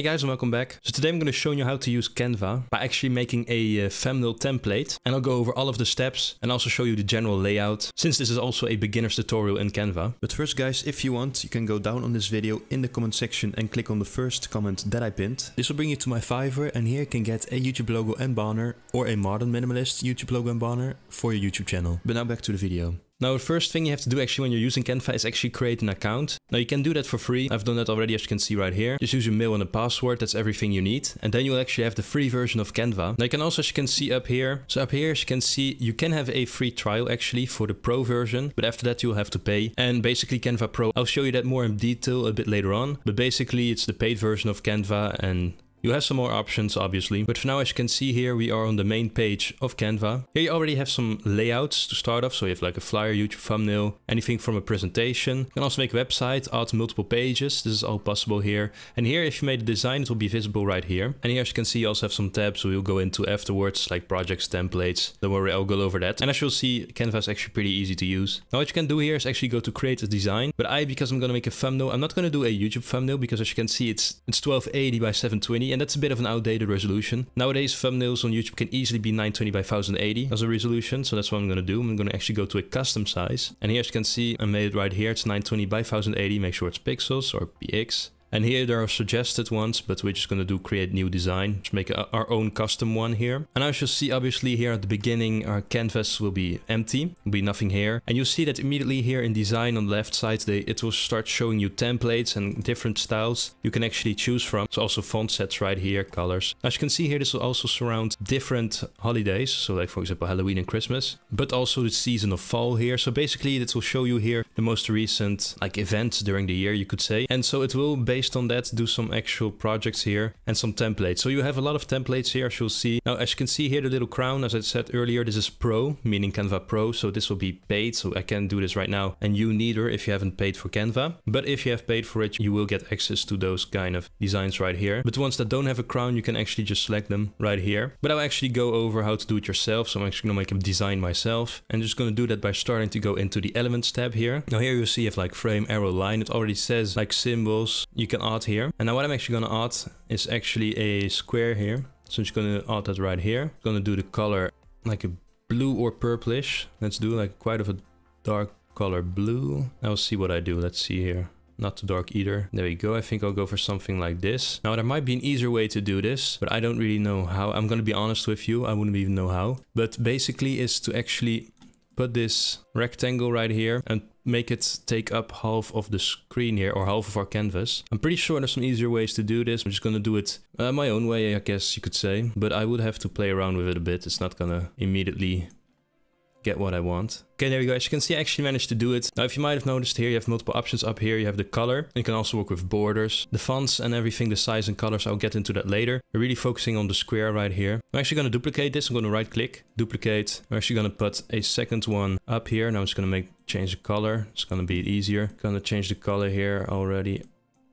Hey guys and welcome back. So today I'm going to show you how to use Canva by actually making a uh, template and I'll go over all of the steps and also show you the general layout since this is also a beginner's tutorial in Canva. But first guys, if you want, you can go down on this video in the comment section and click on the first comment that I pinned. This will bring you to my Fiverr and here you can get a YouTube logo and banner or a modern minimalist YouTube logo and banner for your YouTube channel. But now back to the video. Now, the first thing you have to do actually when you're using Canva is actually create an account. Now, you can do that for free. I've done that already, as you can see right here. Just use your mail and a password. That's everything you need. And then you'll actually have the free version of Canva. Now, you can also, as you can see up here, so up here, as you can see, you can have a free trial actually for the pro version, but after that, you'll have to pay. And basically, Canva Pro, I'll show you that more in detail a bit later on, but basically, it's the paid version of Canva and you have some more options obviously, but for now as you can see here we are on the main page of Canva. Here you already have some layouts to start off, so you have like a flyer, YouTube thumbnail, anything from a presentation. You can also make a website, add multiple pages, this is all possible here. And here if you made a design it will be visible right here. And here as you can see you also have some tabs we'll go into afterwards, like projects, templates, don't worry I'll go over that. And as you'll see Canva is actually pretty easy to use. Now what you can do here is actually go to create a design, but I, because I'm gonna make a thumbnail, I'm not gonna do a YouTube thumbnail because as you can see it's, it's 1280 by 720 and that's a bit of an outdated resolution. Nowadays thumbnails on YouTube can easily be 920 by 1080 as a resolution so that's what I'm going to do. I'm going to actually go to a custom size and here as you can see I made it right here it's 920 by 1080 make sure it's pixels or px and here there are suggested ones, but we're just going to do create new design. make a, our own custom one here. And as you see, obviously here at the beginning, our canvas will be empty, will be nothing here. And you see that immediately here in design on the left side, they, it will start showing you templates and different styles you can actually choose from. It's also font sets right here, colors. As you can see here, this will also surround different holidays. So like for example, Halloween and Christmas, but also the season of fall here. So basically this will show you here the most recent like events during the year, you could say. And so it will basically based on that do some actual projects here and some templates. So you have a lot of templates here as you'll see. Now as you can see here the little crown as I said earlier this is pro meaning Canva Pro so this will be paid so I can do this right now and you neither if you haven't paid for Canva. But if you have paid for it you will get access to those kind of designs right here. But the ones that don't have a crown you can actually just select them right here. But I'll actually go over how to do it yourself so I'm actually gonna make a design myself and just gonna do that by starting to go into the elements tab here. Now here you see you have like frame, arrow, line. It already says like symbols. You can add here. And now what I'm actually gonna add is actually a square here. So I'm just gonna add that right here. Gonna do the color like a blue or purplish. Let's do like quite of a dark color blue. Now will see what I do. Let's see here. Not too dark either. There we go. I think I'll go for something like this. Now there might be an easier way to do this, but I don't really know how. I'm gonna be honest with you. I wouldn't even know how. But basically is to actually put this rectangle right here and make it take up half of the screen here or half of our canvas. I'm pretty sure there's some easier ways to do this. I'm just gonna do it uh, my own way, I guess you could say. But I would have to play around with it a bit. It's not gonna immediately get what I want. Okay, there we go. As you can see, I actually managed to do it. Now, if you might have noticed here, you have multiple options up here. You have the color. You can also work with borders, the fonts and everything, the size and colors. I'll get into that later. We're really focusing on the square right here. I'm actually going to duplicate this. I'm going to right click, duplicate. I'm actually going to put a second one up here. and I'm just going to make change the color. It's going to be easier. Going to change the color here already.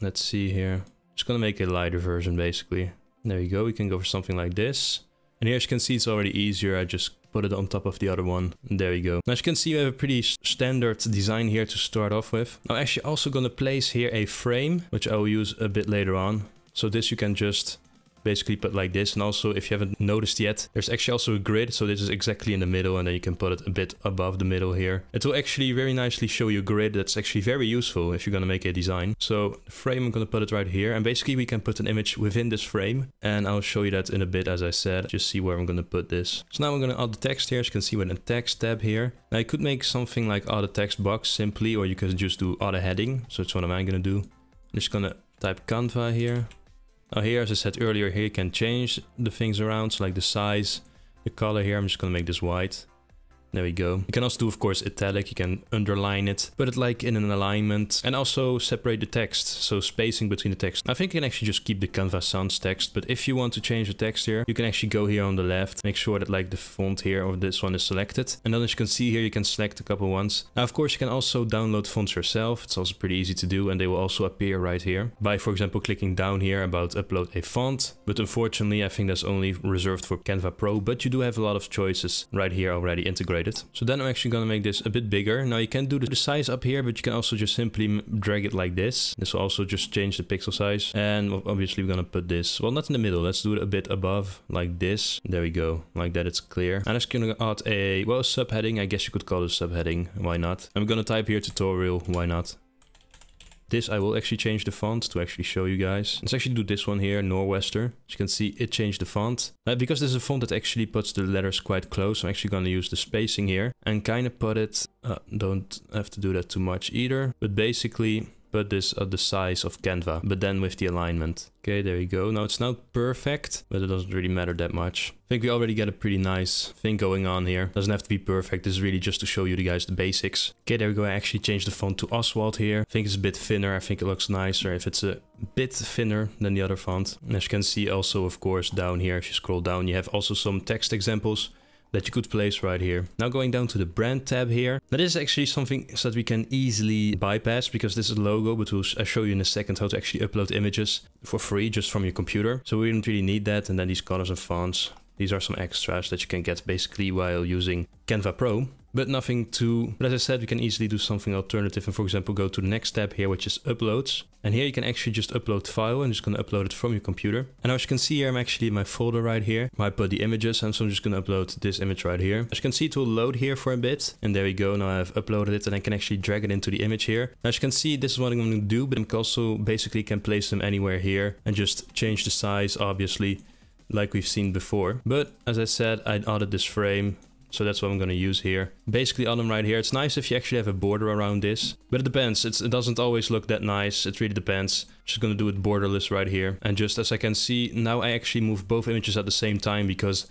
Let's see here. Just going to make a lighter version, basically. There you go. We can go for something like this. And here as you can see it's already easier, I just put it on top of the other one. And there you go. Now as you can see we have a pretty standard design here to start off with. I'm actually also going to place here a frame, which I will use a bit later on. So this you can just basically put like this. And also, if you haven't noticed yet, there's actually also a grid. So this is exactly in the middle and then you can put it a bit above the middle here. It will actually very nicely show you a grid that's actually very useful if you're going to make a design. So the frame, I'm going to put it right here. And basically we can put an image within this frame. And I'll show you that in a bit, as I said, just see where I'm going to put this. So now I'm going to add the text here. As you can see with a text tab here. Now you could make something like add a text box simply, or you can just do add a heading. So that's what I'm going to do. I'm just going to type Canva here. Now here, as I said earlier, here you can change the things around, so like the size, the color here. I'm just gonna make this white. There we go. You can also do, of course, italic, you can underline it, put it like in an alignment, and also separate the text, so spacing between the text. I think you can actually just keep the Canva Sans text, but if you want to change the text here, you can actually go here on the left, make sure that like the font here or this one is selected. And then as you can see here, you can select a couple ones. Now, of course, you can also download fonts yourself. It's also pretty easy to do, and they will also appear right here by, for example, clicking down here about upload a font. But unfortunately, I think that's only reserved for Canva Pro, but you do have a lot of choices right here already integrated so then I'm actually gonna make this a bit bigger. Now you can do the size up here, but you can also just simply drag it like this. This will also just change the pixel size. And obviously we're gonna put this, well, not in the middle. Let's do it a bit above like this. There we go, like that it's clear. I'm just gonna add a, well, subheading. I guess you could call it subheading. Why not? I'm gonna type here tutorial. Why not? This I will actually change the font to actually show you guys. Let's actually do this one here, Norwester. As you can see, it changed the font. Uh, because this is a font that actually puts the letters quite close, I'm actually going to use the spacing here and kind of put it... Uh, don't have to do that too much either. But basically, but this at uh, the size of Canva, but then with the alignment. Okay, there you go. Now it's not perfect, but it doesn't really matter that much. I think we already got a pretty nice thing going on here. Doesn't have to be perfect. This is really just to show you the guys the basics. Okay, there we go. I actually changed the font to Oswald here. I think it's a bit thinner. I think it looks nicer if it's a bit thinner than the other font. And as you can see also, of course, down here, if you scroll down, you have also some text examples that you could place right here. Now going down to the brand tab here, that is actually something that we can easily bypass because this is logo, but we'll, I'll show you in a second how to actually upload images for free just from your computer. So we don't really need that. And then these colors and fonts, these are some extras that you can get basically while using Canva Pro but nothing too, but as I said, we can easily do something alternative and for example, go to the next tab here, which is uploads. And here you can actually just upload file. I'm just going to upload it from your computer. And as you can see here, I'm actually in my folder right here. I put the images and so I'm just going to upload this image right here. As you can see, it will load here for a bit. And there we go. Now I've uploaded it and I can actually drag it into the image here. Now, as you can see, this is what I'm going to do, but I also basically can place them anywhere here and just change the size, obviously like we've seen before. But as I said, I'd added this frame so that's what I'm going to use here. Basically on them right here. It's nice if you actually have a border around this. But it depends. It's, it doesn't always look that nice. It really depends. Just going to do it borderless right here. And just as I can see, now I actually move both images at the same time because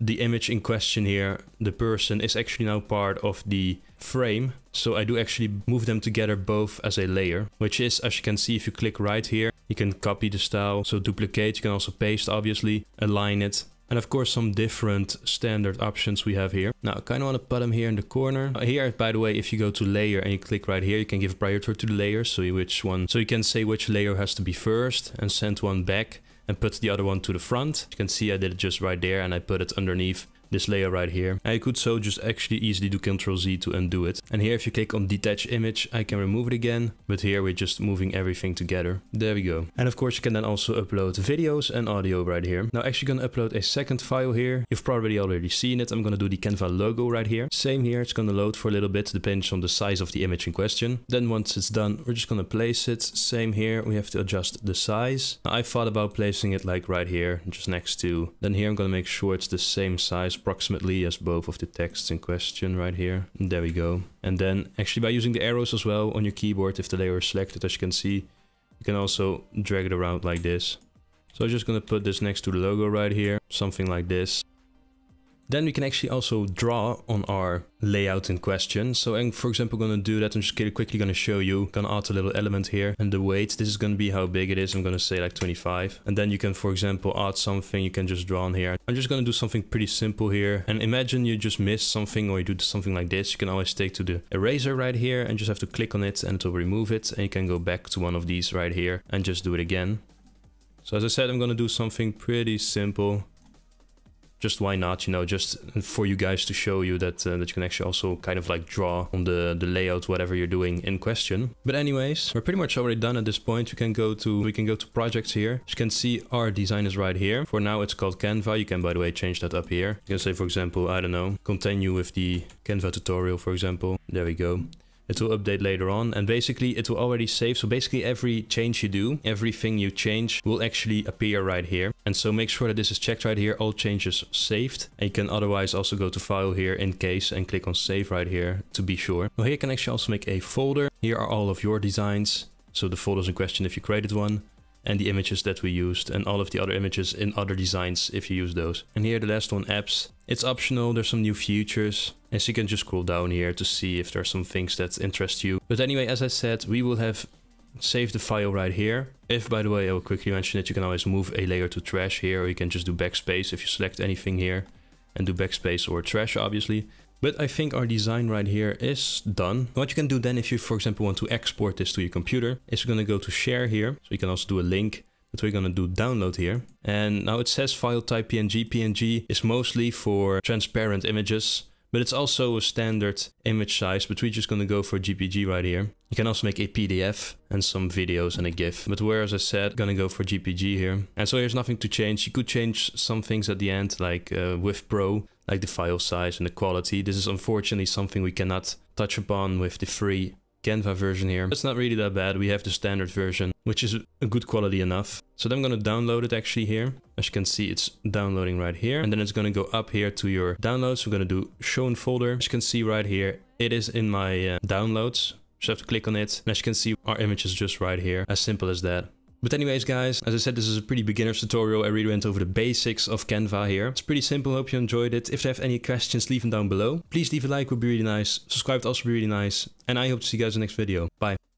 the image in question here, the person, is actually now part of the frame. So I do actually move them together both as a layer, which is, as you can see, if you click right here, you can copy the style. So duplicate, you can also paste, obviously, align it, and of course some different standard options we have here. Now I kind of want to put them here in the corner. Uh, here by the way if you go to layer and you click right here you can give priority to the layer so which one so you can say which layer has to be first and send one back and put the other one to the front. You can see I did it just right there and I put it underneath this layer right here. I could so just actually easily do Ctrl Z to undo it. And here if you click on detach image, I can remove it again. But here we're just moving everything together. There we go. And of course you can then also upload videos and audio right here. Now actually gonna upload a second file here. You've probably already seen it. I'm gonna do the Canva logo right here. Same here, it's gonna load for a little bit depends on the size of the image in question. Then once it's done, we're just gonna place it. Same here, we have to adjust the size. Now I thought about placing it like right here, just next to. Then here I'm gonna make sure it's the same size approximately as both of the texts in question right here. There we go. And then actually by using the arrows as well on your keyboard, if the layer is selected, as you can see, you can also drag it around like this. So I'm just going to put this next to the logo right here, something like this. Then we can actually also draw on our layout in question. So I'm, for example, going to do that. I'm just quickly going to show you. Going to add a little element here. And the weight, this is going to be how big it is. I'm going to say like 25. And then you can, for example, add something you can just draw on here. I'm just going to do something pretty simple here. And imagine you just miss something or you do something like this. You can always take to the eraser right here and just have to click on it and to remove it. And you can go back to one of these right here and just do it again. So as I said, I'm going to do something pretty simple just why not you know just for you guys to show you that uh, that you can actually also kind of like draw on the the layout whatever you're doing in question but anyways we're pretty much already done at this point you can go to we can go to projects here As you can see our design is right here for now it's called canva you can by the way change that up here you can say for example i don't know continue with the canva tutorial for example there we go it will update later on and basically it will already save so basically every change you do everything you change will actually appear right here and so make sure that this is checked right here all changes saved and you can otherwise also go to file here in case and click on save right here to be sure well here you can actually also make a folder here are all of your designs so the folders in question if you created one and the images that we used and all of the other images in other designs if you use those. And here the last one, apps. It's optional, there's some new features as you can just scroll down here to see if there are some things that interest you. But anyway, as I said, we will have saved the file right here. If, by the way, I will quickly mention that you can always move a layer to trash here, or you can just do backspace if you select anything here and do backspace or trash, obviously. But I think our design right here is done. What you can do then if you, for example, want to export this to your computer is you're going to go to share here. So you can also do a link that we're going to do download here. And now it says file type PNG. PNG is mostly for transparent images but it's also a standard image size, but we're just going to go for GPG right here. You can also make a PDF and some videos and a GIF, but where, as I said, going to go for GPG here. And so here's nothing to change. You could change some things at the end, like uh, with Pro, like the file size and the quality. This is unfortunately something we cannot touch upon with the free Canva version here. It's not really that bad. We have the standard version, which is a good quality enough. So then I'm going to download it actually here. As you can see, it's downloading right here. And then it's going to go up here to your downloads. We're going to do show in folder. As you can see right here, it is in my uh, downloads. Just have to click on it. And as you can see, our image is just right here. As simple as that. But anyways guys, as I said, this is a pretty beginner's tutorial. I really went over the basics of Canva here. It's pretty simple, hope you enjoyed it. If you have any questions, leave them down below. Please leave a like, would be really nice. Subscribe would also be really nice. And I hope to see you guys in the next video. Bye.